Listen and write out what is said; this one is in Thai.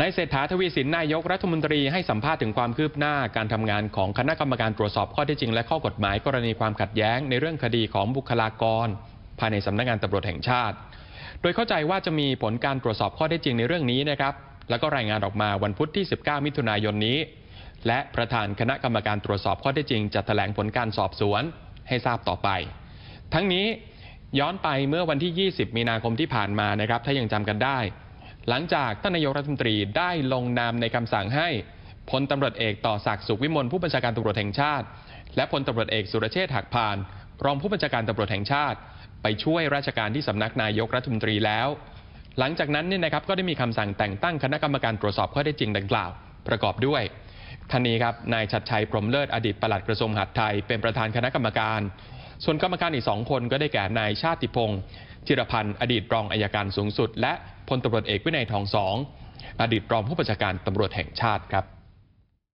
นายเศรษฐาทวีสินนายกรัฐมนตรีให้สัมภาษณ์ถึงความคืบหน้าการทำงานของคณะกรรมการตรวจสอบข้อเท็จจริงและข้อกฎหมายกรณีความขัดแย้งในเรื่องคดีของบุคลากรภายในสำนักงงานตำรวจแห่งชาติ โดยเข้าใจว่าจะมีผลการตรวจสอบข้อเท็จจริงในเรื่องนี้นะครับแล้วก็รายงานออกมาวันพุธที่ 19 มิถุนายนนี้ และประธานคณะกรรมการตรวจสอบข้อเท็จจริง จะแถลงผลการสอบสวนให้ทราบต่อไป ทั้งนี้ย้อนไปเมื่อวันที่ 20 มีนาคมที่ผ่านมานะครับถ้ายังจำกันได้หลังจากท่านนายกรัฐมนตรีได้ลงนามในคำสั่งให้พลตำรวจเอกต่อศักดิ์สุขวิมลผู้บัญชาการตำรวจแห่งชาติ และพลตำรวจเอกสุรเชษฐ์หักพานรองผู้บัญชาการตำรวจแห่งชาติ ไปช่วยราชการที่สำนักนายกรัฐมนตรีแล้ว หลังจากนั้นเนี่ยนะครับก็ได้มีคำสั่งแต่ง ตั้งคณะกรรมการตรวจสอบข้อเท็จจริงดังกล่าว ประกอบด้วยท่านนี้ครับนายชัดชัยพรมเลิศอดีตปลัดกระทรวงมหาดไทยเป็นประธานคณะกรรมการส่วนกรรมการอีกสองคนก็ได้แก่ นายชาติพงศ์จิรพันธ์ อดีตรองอายการสูงสุด และพลตารวจเอกวินัยทองสองอดีตรองผู้บัญชาการตำรวจแห่งชาติครับ